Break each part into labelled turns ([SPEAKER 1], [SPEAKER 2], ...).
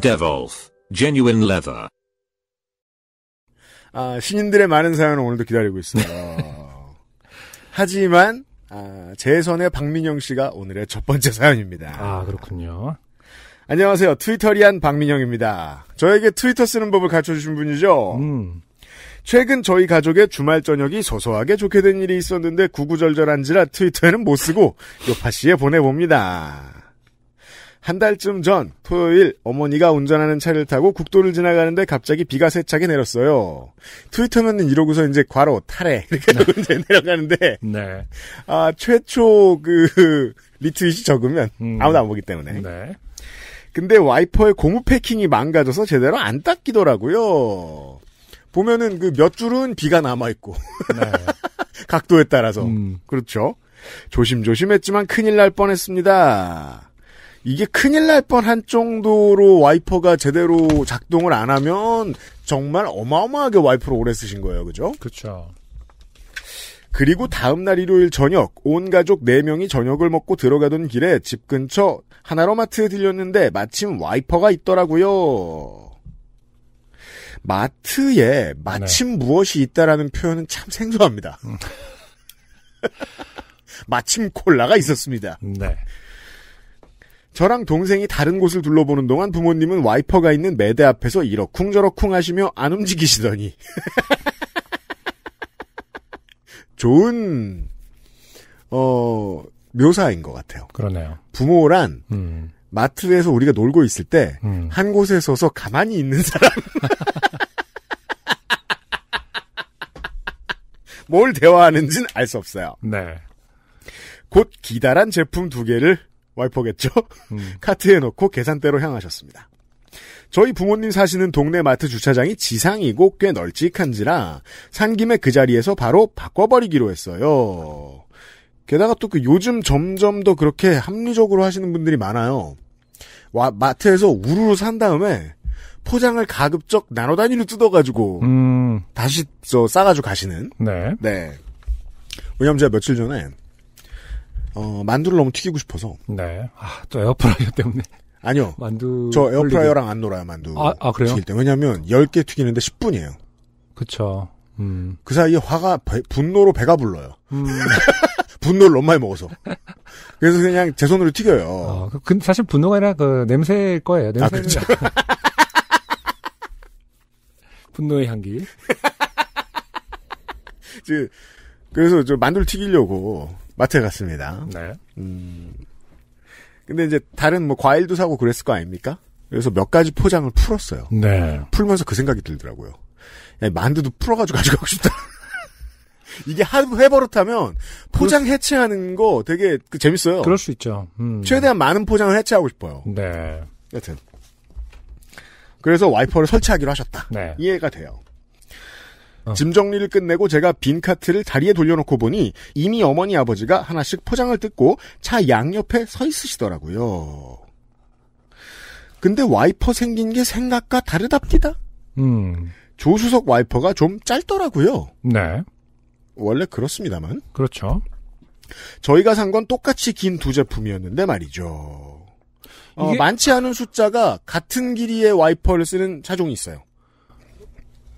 [SPEAKER 1] Devolf, genuine leather.
[SPEAKER 2] 아, 신인들의 많은 사연은 오늘도 기다리고 있어요. 네. 하지만 아, 제선의 박민영 씨가 오늘의 첫 번째 사연입니다. 아, 그렇군요. 안녕하세요. 트위터리한 박민영입니다. 저에게 트위터 쓰는 법을 가르쳐주신 분이죠. 음. 최근 저희 가족의 주말 저녁이 소소하게 좋게 된 일이 있었는데 구구절절한지라 트위터에는 못 쓰고 요파 씨에 보내봅니다. 한 달쯤 전 토요일 어머니가 운전하는 차를 타고 국도를 지나가는데 갑자기 비가 세차게 내렸어요. 트위터면은 이러고서 이제 과로 탈해 이렇게 네. 이제 내려가는데 네. 아 최초 그 리트윗이 적으면 음. 아무도 안 보기 때문에. 네. 근데 와이퍼의 고무 패킹이 망가져서 제대로 안 닦이더라고요. 보면은 그 몇 줄은 비가 남아 있고 네. 각도에 따라서 음. 그렇죠. 조심조심했지만 큰일 날 뻔했습니다. 이게 큰일 날 뻔 한 정도로 와이퍼가 제대로 작동을 안 하면 정말 어마어마하게 와이퍼를 오래 쓰신 거예요. 그죠? 그렇죠. 그리고 다음날 일요일 저녁 온 가족 4명이 저녁을 먹고 들어가던 길에 집 근처 하나로마트에 들렸는데 마침 와이퍼가 있더라고요. 마트에 마침 네. 무엇이 있다라는 표현은 참 생소합니다. 음. 마침 콜라가 있었습니다. 네. 저랑 동생이 다른 곳을 둘러보는 동안 부모님은 와이퍼가 있는 매대 앞에서 이러쿵저러쿵 하시며 안 움직이시더니 좋은 어 묘사인 것 같아요. 그러네요. 부모란 음. 마트에서 우리가 놀고 있을 때한 음. 곳에 서서 가만히 있는 사람. 뭘 대화하는지는 알 수 없어요. 네. 곧 기다란 제품 두 개를 와이퍼겠죠? 음. 카트에 넣고 계산대로 향하셨습니다. 저희 부모님 사시는 동네 마트 주차장이 지상이고 꽤 널찍한지라 산 김에 그 자리에서 바로 바꿔버리기로 했어요. 게다가 또 그 요즘 점점 더 그렇게 합리적으로 하시는 분들이 많아요. 와, 마트에서 우르르 산 다음에 포장을 가급적 나눠 단위로 뜯어가지고 음. 다시 저 싸가지고 가시는. 네. 네. 왜냐면 제가 며칠 전에 어, 만두를 너무 튀기고 싶어서. 네. 아, 또 에어프라이어 때문에. 아니요. 만두. 저 에어프라이어랑 안 놀아요, 만두. 아, 아 그래요? 튀길 때. 왜냐면, 10개 튀기는데 10분이에요. 그쵸. 음. 그 사이에 화가, 배, 분노로 배가 불러요.
[SPEAKER 1] 음. 분노를 너무 많이 먹어서. 그래서 그냥 제 손으로 튀겨요. 어, 그, 사실 분노가 아니라 그 냄새일 거예요. 아, 냄새. 아, 그렇죠.
[SPEAKER 2] 분노의 향기. 그, 그래서 저 만두를 튀기려고 마트에 갔습니다. 네. 음. 근데 이제 다른 뭐 과일도 사고 그랬을 거 아닙니까? 그래서 몇 가지 포장을 풀었어요. 네. 풀면서 그 생각이 들더라고요. 야, 만두도 풀어가지고 가져가고 싶다. 이게 한 해버릇하면 포장 해체하는 거 되게 그 재밌어요. 그럴 수 있죠. 음. 최대한 많은 포장을 해체하고 싶어요. 네. 여튼 그래서 와이퍼를 설치하기로 하셨다. 네. 이해가 돼요. 어. 짐 정리를 끝내고 제가 빈 카트를 다리에 돌려놓고 보니 이미 어머니 아버지가 하나씩 포장을 뜯고 차 양옆에 서 있으시더라고요. 근데 와이퍼 생긴 게 생각과 다르답니다. 음. 조수석 와이퍼가 좀 짧더라고요. 네. 원래 그렇습니다만. 그렇죠. 저희가 산 건 똑같이 긴 두 제품이었는데 말이죠. 어, 이게... 많지 않은 숫자가 같은 길이의 와이퍼를 쓰는 차종이 있어요.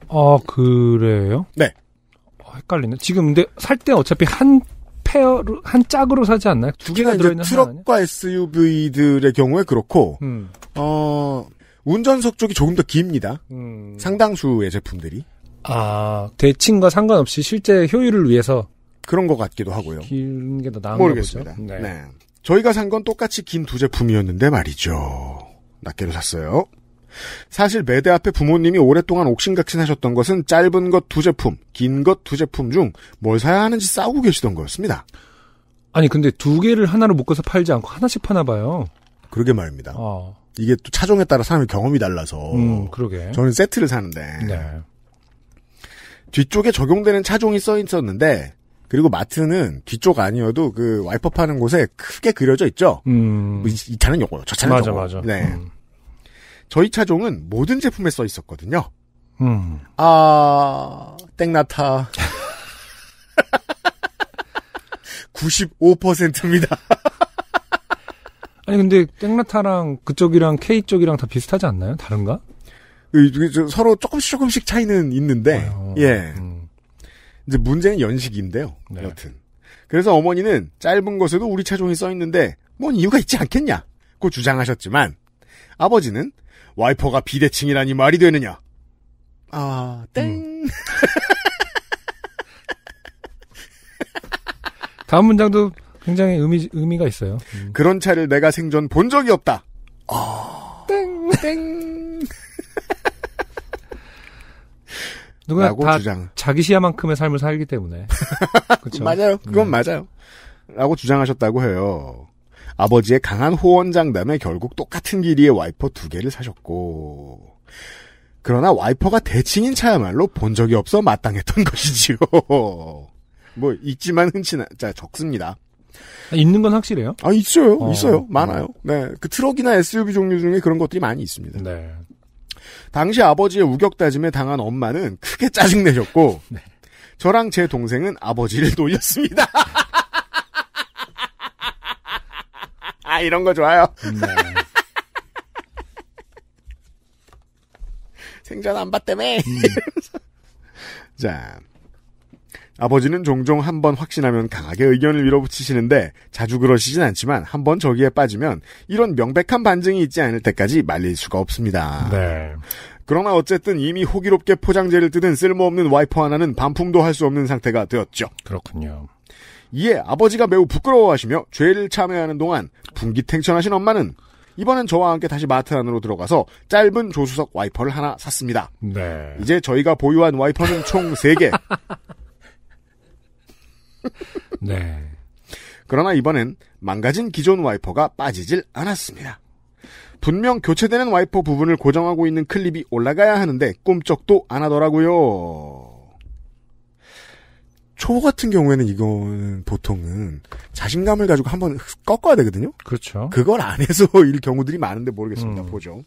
[SPEAKER 1] 아, 그래요? 네. 어, 헷갈리네. 지금 근데 살 때 어차피 한 페어로, 한 짝으로 사지 않나요? 두 개가 들어있는 트럭과
[SPEAKER 2] SUV들의 경우에 그렇고, 음. 어, 운전석 쪽이 조금 더 깁니다. 음. 상당수의 제품들이. 아, 대칭과 상관없이 실제 효율을 위해서. 그런 것 같기도 하고요. 긴 게 더 나은 모르겠습니다. 네. 네. 저희가 산 건 똑같이 긴 두 제품이었는데 말이죠. 낱개로 샀어요. 사실 매대 앞에 부모님이 오랫동안 옥신각신하셨던 것은 짧은 것 두 제품, 긴 것 두 제품 중 뭘 사야 하는지 싸우고 계시던 거였습니다.
[SPEAKER 1] 아니 근데 두 개를 하나로 묶어서 팔지 않고 하나씩 파나 봐요.
[SPEAKER 2] 그러게 말입니다. 어. 이게 또 차종에 따라 사람의 경험이 달라서. 음,
[SPEAKER 1] 그러게. 저는
[SPEAKER 2] 세트를 사는데. 네. 뒤쪽에 적용되는 차종이 써 있었는데 그리고 마트는 뒤쪽 아니어도 그 와이퍼 파는 곳에 크게 그려져 있죠. 음. 이, 이, 차는 요거, 저 차는 맞아, 요거. 맞아. 네. 음. 저희 차종은 모든 제품에 써 있었거든요. 음. 아, 땡나타.
[SPEAKER 1] 95%입니다. 아니 근데 땡나타랑 그쪽이랑 K 쪽이랑 다 비슷하지 않나요? 다른가? 서로 조금씩 조금씩 차이는 있는데 아, 어,
[SPEAKER 2] 예 음.
[SPEAKER 1] 이제 문제는 연식인데요.
[SPEAKER 2] 네. 여튼 그래서 어머니는 짧은 것에도 우리 차종이 써 있는데 뭔 이유가 있지 않겠냐고 주장하셨지만 아버지는 와이퍼가 비대칭이라니 말이 되느냐?
[SPEAKER 1] 아, 땡. 음. 다음 문장도 굉장히 의미, 의미가 있어요. 음. 그런 차를 내가 생전 본 적이 없다.
[SPEAKER 2] 아, 땡, 땡.
[SPEAKER 1] 누구나 다 주장. 자기 시야만큼의 삶을 살기 때문에. 그렇죠?
[SPEAKER 2] 맞아요. 그건 네. 맞아요. 라고 주장하셨다고 해요. 아버지의 강한 호언장담에 결국 똑같은 길이의 와이퍼 두 개를 사셨고 그러나 와이퍼가 대칭인 차야말로 본 적이 없어 마땅했던 것이지요. 뭐 있지만 흔치 나자 적습니다.
[SPEAKER 1] 아, 있는 건 확실해요? 아 있어요, 어. 있어요, 어.
[SPEAKER 2] 많아요. 네, 그 트럭이나 SUV 종류 중에 그런 것들이 많이 있습니다. 네. 당시 아버지의 우격다짐에 당한 엄마는 크게 짜증 내셨고 네. 저랑 제 동생은 아버지를 놀렸습니다. 이런 거 좋아요. 네. 생전 안 봤다며. 음. 자. 아버지는 종종 한 번 확신하면 강하게 의견을 밀어붙이시는데 자주 그러시진 않지만 한 번 저기에 빠지면 이런 명백한 반증이 있지 않을 때까지 말릴 수가 없습니다. 네. 그러나 어쨌든 이미 호기롭게 포장재를 뜯은 쓸모없는 와이퍼 하나는 반품도 할 수 없는 상태가 되었죠.
[SPEAKER 1] 그렇군요.
[SPEAKER 2] 이에 아버지가 매우 부끄러워하시며 죄를 참회하는 동안 분기탱천하신 엄마는 이번엔 저와 함께 다시 마트 안으로 들어가서 짧은 조수석 와이퍼를 하나 샀습니다. 네. 이제 저희가 보유한 와이퍼는 총 3개. 네. 그러나 이번엔 망가진 기존 와이퍼가 빠지질 않았습니다. 분명 교체되는 와이퍼 부분을 고정하고 있는 클립이 올라가야 하는데 꿈쩍도 안 하더라고요. 초보 같은 경우에는 이거는 보통은 자신감을 가지고 한번 꺾어야 되거든요. 그렇죠. 그걸 안 해서 일 경우들이 많은데 모르겠습니다. 음. 보죠.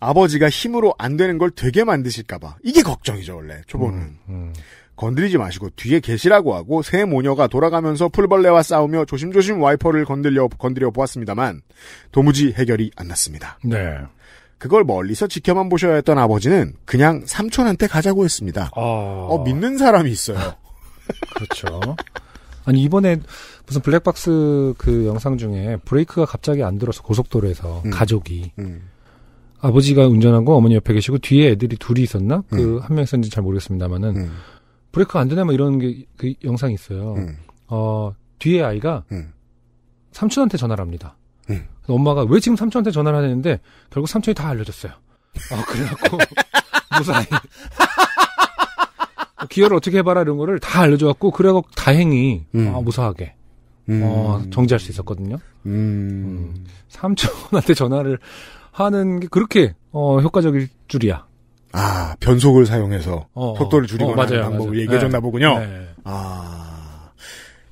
[SPEAKER 2] 아버지가 힘으로 안 되는 걸 되게 만드실까봐 이게 걱정이죠 원래 초보는 음, 음. 건드리지 마시고 뒤에 계시라고 하고 새 모녀가 돌아가면서 풀벌레와 싸우며 조심조심 와이퍼를 건드려 건드려 보았습니다만 도무지 해결이 안 났습니다. 네. 그걸 멀리서 지켜만 보셔야 했던
[SPEAKER 1] 아버지는 그냥 삼촌한테 가자고 했습니다. 어, 어 믿는 사람이 있어요. 그렇죠. 아니 이번에 무슨 블랙박스 그 영상 중에 브레이크가 갑자기 안 들어서 고속도로에서 음. 가족이 음. 아버지가 운전하고 어머니 옆에 계시고 뒤에 애들이 둘이 있었나 그 음. 그한 명 있었는지 잘 모르겠습니다만은 음. 브레이크 가안되나뭐 이런 게 그 영상이 있어요. 음. 어 뒤에 아이가 음. 삼촌한테 전화를 합니다. 음. 엄마가 왜 지금 삼촌한테 전화를 하냐는데 결국 삼촌이 다 알려줬어요. 아 그래갖고 무사히 어, 기여를 어떻게 해봐라 이런 거를 다 알려줘갖고 그래갖고 다행히 음. 아, 무사하게 음. 어, 정지할 수 있었거든요. 음. 음. 삼촌한테 전화를 하는 게 그렇게 어, 효과적일 줄이야. 아 변속을 사용해서 어, 어. 속도를 줄이고 어, 맞아 방법을 얘기해줬나 네. 보군요. 네.
[SPEAKER 2] 아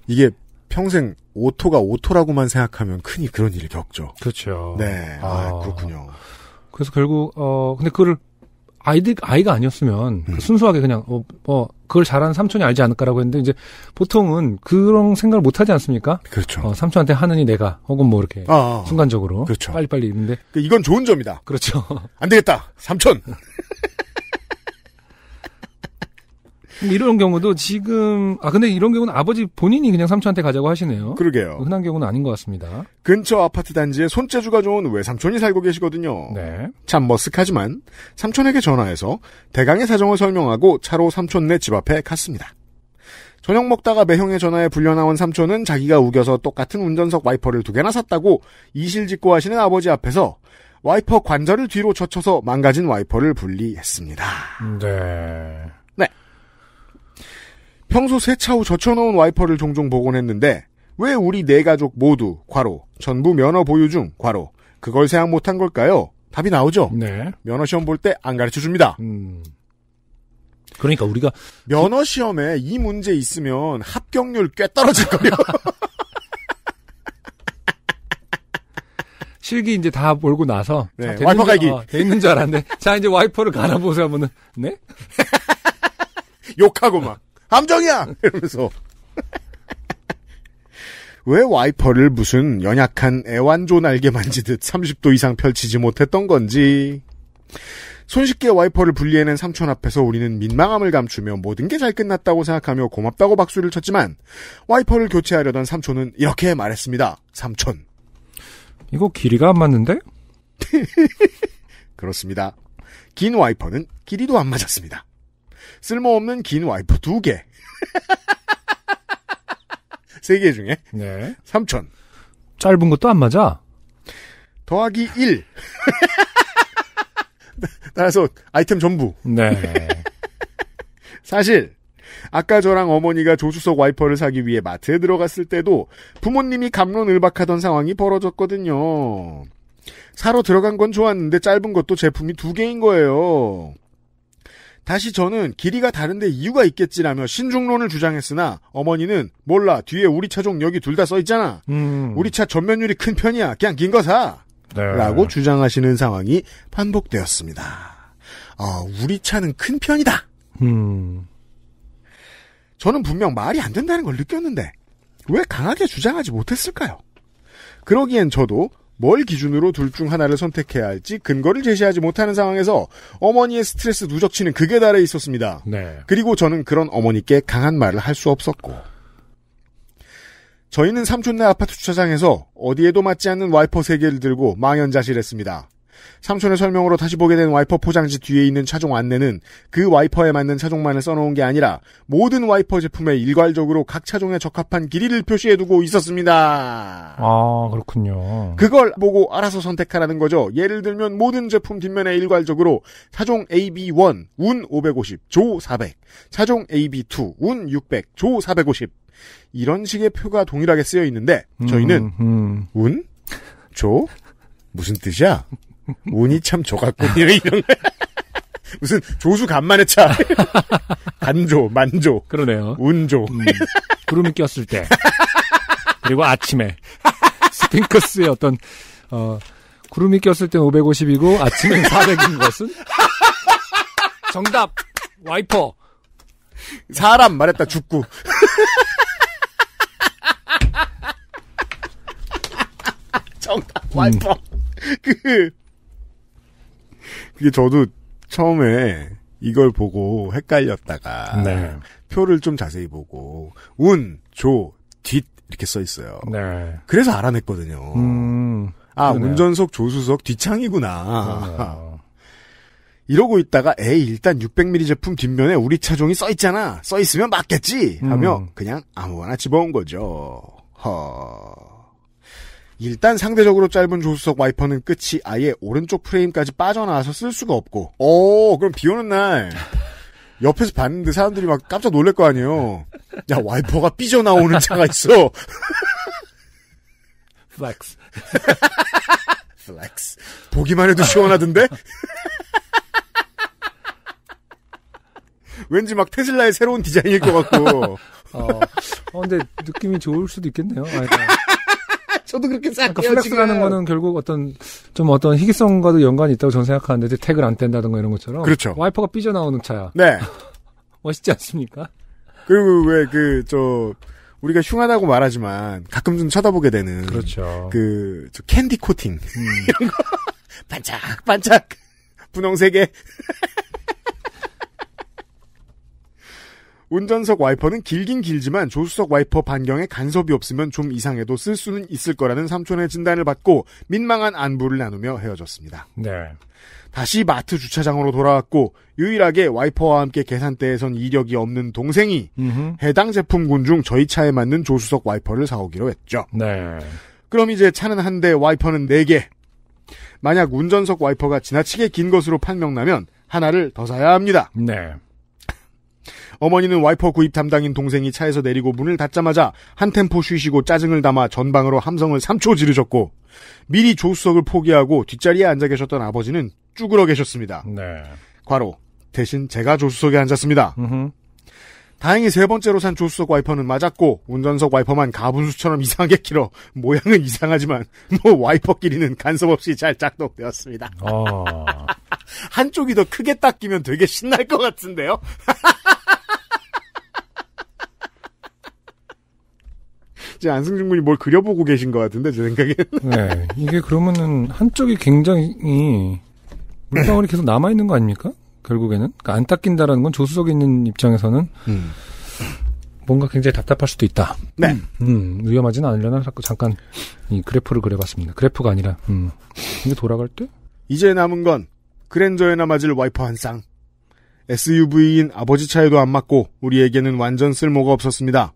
[SPEAKER 2] 이게 평생 오토가 오토라고만 생각하면 흔히 그런 일을
[SPEAKER 1] 겪죠. 그렇죠. 네. 아, 아 그렇군요. 그래서 결국 어 근데 그걸 아이들 아이가 아니었으면 그 음. 순수하게 그냥 어, 어 그걸 잘하는 삼촌이 알지 않을까라고 했는데 이제 보통은 그런 생각을 못 하지 않습니까? 그렇죠. 어, 삼촌한테 하느니 내가 혹은 뭐 이렇게 아, 아, 순간적으로 그렇죠. 빨리빨리 있는데 이건 좋은 점이다. 그렇죠. 안 되겠다. 삼촌. 뭐 이런 경우도 지금 아 근데 이런 경우는 아버지 본인이 그냥 삼촌한테 가자고 하시네요. 그러게요. 그 흔한 경우는 아닌 것 같습니다. 근처 아파트
[SPEAKER 2] 단지에 손재주가 좋은 외삼촌이 살고 계시거든요. 네. 참 머쓱하지만 삼촌에게 전화해서 대강의 사정을 설명하고 차로 삼촌네 집 앞에 갔습니다. 저녁 먹다가 매형의 전화에 불려나온 삼촌은 자기가 우겨서 똑같은 운전석 와이퍼를 두 개나 샀다고 이실직고 하시는 아버지 앞에서 와이퍼 관절을 뒤로 젖혀서 망가진 와이퍼를 분리했습니다. 네. 평소 세차 후 젖혀놓은 와이퍼를 종종 보곤 했는데 왜 우리 네 가족 모두 과로 전부 면허 보유 중 과로 그걸 생각 못한 걸까요? 답이 나오죠. 네. 면허 시험 볼 때 안 가르쳐 줍니다. 음. 그러니까 우리가 면허 시험에 이 문제 있으면 합격률 꽤 떨어질 거예요.
[SPEAKER 1] 실기 이제 다 몰고 나서 네, 자, 와이퍼 갈기 어, 돼 있는 줄 알았는데 자 이제 와이퍼를 갈아보세요 하면은 네 욕하고 막 함정이야!
[SPEAKER 2] 이러면서. 왜 와이퍼를 무슨 연약한 애완조 날개 만지듯 30도 이상 펼치지 못했던 건지. 손쉽게 와이퍼를 분리해낸 삼촌 앞에서 우리는 민망함을 감추며 모든 게 잘 끝났다고 생각하며 고맙다고 박수를 쳤지만 와이퍼를 교체하려던 삼촌은 이렇게 말했습니다. 삼촌. 이거 길이가 안 맞는데? 그렇습니다. 긴 와이퍼는 길이도 안 맞았습니다. 쓸모없는 긴 와이프 두 개. 세 개 중에. 네. 삼촌. 짧은 것도 안 맞아. 더하기 1. 따라서 아이템 전부. 네. 사실 아까 저랑 어머니가 조수석 와이퍼를 사기 위해 마트에 들어갔을 때도 부모님이 감론을박하던 상황이 벌어졌거든요. 사러 들어간 건 좋았는데 짧은 것도 제품이 두 개인 거예요. 다시 저는 길이가 다른데 이유가 있겠지라며 신중론을 주장했으나 어머니는 몰라 뒤에 우리 차종 여기 둘 다 써 있잖아. 음. 우리 차 전면율이 큰 편이야. 그냥 긴 거 사. 네. 라고 주장하시는 상황이 반복되었습니다. 아, 우리 차는 큰 편이다. 음. 저는 분명 말이 안 된다는 걸 느꼈는데 왜 강하게 주장하지 못했을까요? 그러기엔 저도 뭘 기준으로 둘 중 하나를 선택해야 할지 근거를 제시하지 못하는 상황에서 어머니의 스트레스 누적치는 극에 달해 있었습니다. 네. 그리고 저는 그런 어머니께 강한 말을 할 수 없었고. 저희는 삼촌네 아파트 주차장에서 어디에도 맞지 않는 와이퍼 세 개를 들고 망연자실했습니다. 삼촌의 설명으로 다시 보게 된 와이퍼 포장지 뒤에 있는 차종 안내는 그 와이퍼에 맞는 차종만을 써놓은 게 아니라 모든 와이퍼 제품에 일괄적으로 각 차종에 적합한 길이를 표시해두고 있었습니다.
[SPEAKER 1] 아 그렇군요.
[SPEAKER 2] 그걸 보고 알아서 선택하라는 거죠. 예를 들면 모든 제품 뒷면에 일괄적으로 차종 AB1 운 550, 조 400, 차종 AB2 운 600, 조 450. 이런 식의 표가 동일하게 쓰여 있는데 저희는 음, 음. 운, 조 무슨 뜻이야? 운이 참 좋았군요, 이런. 무슨 조수 간만에 차. 간조, 만조. 그러네요. 운조. 음,
[SPEAKER 1] 구름이 꼈을 때. 그리고 아침에. 스핑크스의 어떤, 어, 구름이 꼈을 땐 550이고 아침엔 400인 것은? 정답! 와이퍼! 사람 말했다 죽구 정답
[SPEAKER 2] 와이퍼. 음. 그 그게 저도 처음에 이걸 보고 헷갈렸다가 네. 표를 좀 자세히 보고 운, 조, 뒷 이렇게 써 있어요. 네. 그래서 알아냈거든요.
[SPEAKER 1] 음,
[SPEAKER 2] 아 운전석, 조수석, 뒷창이구나. 이러고 있다가 에이 일단 600ml 제품 뒷면에 우리 차종이 써 있잖아. 써 있으면 맞겠지 하며 음. 그냥 아무거나 집어온 거죠. 허. 일단 상대적으로 짧은 조수석 와이퍼는 끝이 아예 오른쪽 프레임까지 빠져나와서 쓸 수가 없고 어 그럼 비 오는 날 옆에서 봤는데 사람들이 막 깜짝 놀랄 거 아니에요 야 와이퍼가 삐져나오는 차가 있어 플렉스
[SPEAKER 1] 플렉스 보기만 해도 시원하던데
[SPEAKER 2] 왠지 막 테슬라의 새로운 디자인일 것 같고 어,
[SPEAKER 1] 어 근데 느낌이 좋을 수도 있겠네요 아, 저도 그렇게 그러니까 생각해요. 그러니까 플렉스라는 지금. 거는 결국 어떤 좀 어떤 희귀성과도 연관이 있다고 저는 생각하는데 태그안 뗀다든가 이런 것처럼. 그렇죠. 와이퍼가 삐져나오는 차야. 네. 멋있지 않습니까? 그리고 왜 그
[SPEAKER 2] 저 우리가 흉하다고 말하지만 가끔 좀 쳐다보게 되는 그렇죠. 그 캔디 코팅 음. 이런 거 반짝반짝 분홍색에 운전석 와이퍼는 길긴 길지만 조수석 와이퍼 반경에 간섭이 없으면 좀 이상해도 쓸 수는 있을 거라는 삼촌의 진단을 받고 민망한 안부를 나누며 헤어졌습니다. 네. 다시 마트 주차장으로 돌아왔고 유일하게 와이퍼와 함께 계산대에선 이력이 없는 동생이 음흠. 해당 제품군 중 저희 차에 맞는 조수석 와이퍼를 사오기로 했죠. 네. 그럼 이제 차는 한 대, 와이퍼는 네 개. 만약 운전석 와이퍼가 지나치게 긴 것으로 판명나면 하나를 더 사야 합니다. 네. 어머니는 와이퍼 구입 담당인 동생이 차에서 내리고 문을 닫자마자 한 템포 쉬시고 짜증을 담아 전방으로 함성을 3초 지르셨고 미리 조수석을 포기하고 뒷자리에 앉아 계셨던 아버지는 쭈그러 계셨습니다. 네. 과로 대신 제가 조수석에 앉았습니다. 으흠. 다행히 세 번째로 산 조수석 와이퍼는 맞았고 운전석 와이퍼만 가분수처럼 이상하게 길어 모양은 이상하지만 뭐 와이퍼끼리는 간섭 없이 잘 짝동되었습니다.
[SPEAKER 1] 어... 아.
[SPEAKER 2] 한쪽이 더 크게 닦이면 되게 신날 것 같은데요. 이제 안승준 군이 뭘 그려보고 계신 것 같은데 제 생각엔. 네,
[SPEAKER 1] 이게 그러면은 한쪽이 굉장히 물방울이 계속 남아 있는 거 아닙니까? 결국에는 그러니까 안 닦인다라는 건 조수석에 있는 입장에서는 음. 뭔가 굉장히 답답할 수도 있다. 네. 음, 음. 위험하지는 않으려나 자꾸 잠깐 이 그래프를 그려봤습니다. 그래프가 아니라 음. 이게 돌아갈 때
[SPEAKER 2] 이제 남은 건 그랜저에나 맞을 와이퍼 한 쌍. SUV인 아버지 차에도 안 맞고 우리에게는 완전 쓸모가 없었습니다.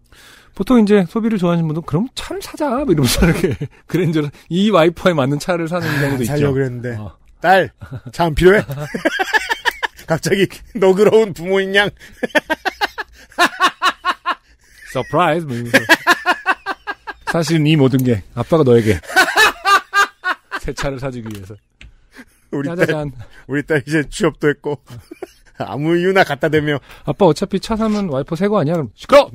[SPEAKER 1] 보통 이제 소비를 좋아하시는 분은 들 그럼 차를 사자 뭐 이러면서 이렇게 그랜저를 이 와이퍼에 맞는 차를 사는 아, 경우도 있죠. 살려
[SPEAKER 2] 그랬는데 어.
[SPEAKER 1] 딸참 필요해. 갑자기
[SPEAKER 2] 너그러운 부모인 양.
[SPEAKER 1] 서프라이즈 뭐이러면 사실은 이 모든 게 아빠가 너에게 새 차를 사주기 위해서. 우리 짜자잔. 딸, 우리 딸 이제 취업도 했고 아무 이유나 갖다 대며 아빠 어차피 차 사면 와이퍼 새 거 아니야? 그럼 시끄러.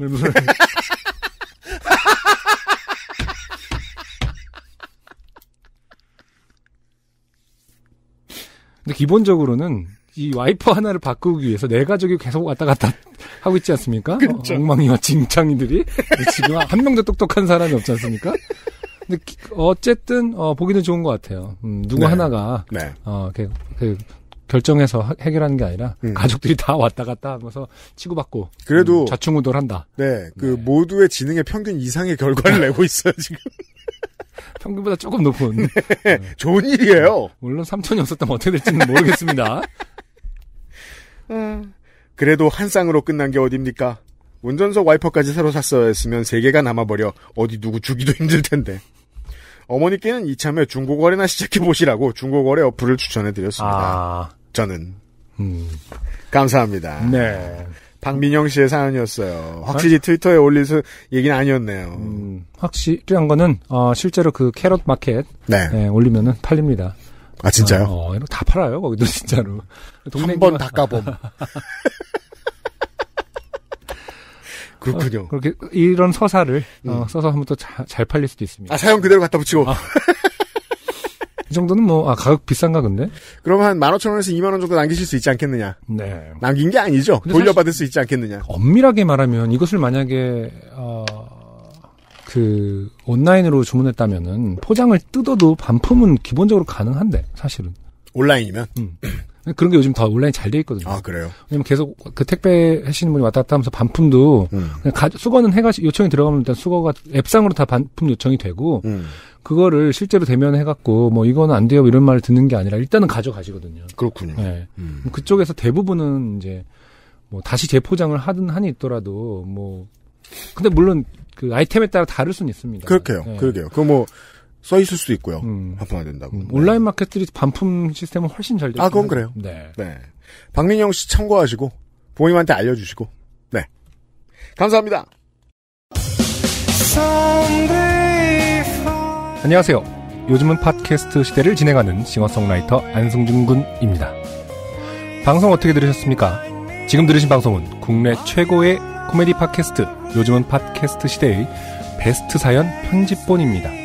[SPEAKER 1] 근데 기본적으로는 이 와이퍼 하나를 바꾸기 위해서 내 네 가족이 계속 왔다 갔다 하고 있지 않습니까? 그렇죠. 어, 엉망이와 진창이들이 지금 한 명도 똑똑한 사람이 없지 않습니까? 근데 기, 어쨌든 어, 보기는 좋은 것 같아요. 음, 누구 네. 하나가 네. 어, 그, 그 결정해서 하, 해결하는 게 아니라 음. 가족들이 다 왔다 갔다 하면서 치고받고 그래도 음, 좌충우돌한다.
[SPEAKER 2] 네, 그 네. 모두의 지능의 평균 이상의 결과를 내고 있어요 지금.
[SPEAKER 1] 평균보다 조금 높은.
[SPEAKER 2] 네, 좋은 일이에요. 물론 3천이 없었다면 어떻게 될지는 모르겠습니다. 음. 그래도 한 쌍으로 끝난 게 어딥니까? 운전석 와이퍼까지 새로 샀어야 했으면 세 개가 남아버려 어디 누구 주기도 힘들 텐데. 어머니께는 이참에 중고거래나 시작해보시라고 중고거래 어플을 추천해드렸습니다. 아... 저는. 음. 감사합니다. 네. 박민영 씨의 사연이었어요. 아, 확실히 트위터에 올릴 수,
[SPEAKER 1] 얘기는 아니었네요. 음, 확실한 히 거는 어, 실제로 그 캐럿 마켓 네. 예, 올리면은 팔립니다. 아 진짜요? 어, 어, 다 팔아요 거기도 진짜로. 한번 닦아봄. 그렇군요. 어, 그렇게 이런 서사를 어, 음. 써서 한번 또잘 팔릴 수도 있습니다.
[SPEAKER 2] 아 사연 그대로 갖다 붙이고. 아.
[SPEAKER 1] 이 정도는 뭐, 아, 가격 비싼가, 근데? 그럼 한 15,000원에서 2만원 정도 남기실 수 있지 않겠느냐? 네. 남긴 게 아니죠. 돌려받을
[SPEAKER 2] 수 있지 않겠느냐?
[SPEAKER 1] 엄밀하게 말하면 이것을 만약에, 어, 그, 온라인으로 주문했다면은 포장을 뜯어도 반품은 기본적으로 가능한데, 사실은. 온라인이면? 음. 그런 게 요즘 더 온라인 잘 돼 있거든요. 아 그래요? 왜냐면 계속 그 택배 하시는 분이 왔다 갔다 하면서 반품도 음. 그냥 가, 수거는 해가 요청이 들어가면 일단 수거가 앱상으로 다 반품 요청이 되고 음. 그거를 실제로 대면 해갖고 뭐이거는안 돼요 뭐 이런 말을 듣는 게 아니라 일단은 가져가시거든요. 그렇군요. 네. 음. 그쪽에서 대부분은 이제 뭐 다시 재포장을 하든 한이 있더라도 뭐 근데 물론 그 아이템에 따라 다를 수는 있습니다. 그렇게요. 네. 그러게요. 그뭐 써 있을 수도 있고요. 음. 반품화 된다고. 음. 네. 온라인 마켓들이 반품 시스템은 훨씬 잘 돼요. 아, 그건 그래요. 네. 네.
[SPEAKER 2] 박민영 씨 참고하시고 부모님한테 알려주시고. 네. 감사합니다.
[SPEAKER 1] 안녕하세요. 요즘은 팟캐스트 시대를 진행하는 싱어송라이터 안승준 군입니다. 방송 어떻게 들으셨습니까? 지금 들으신 방송은 국내 최고의 코미디 팟캐스트 요즘은 팟캐스트 시대의 베스트 사연 편집본입니다.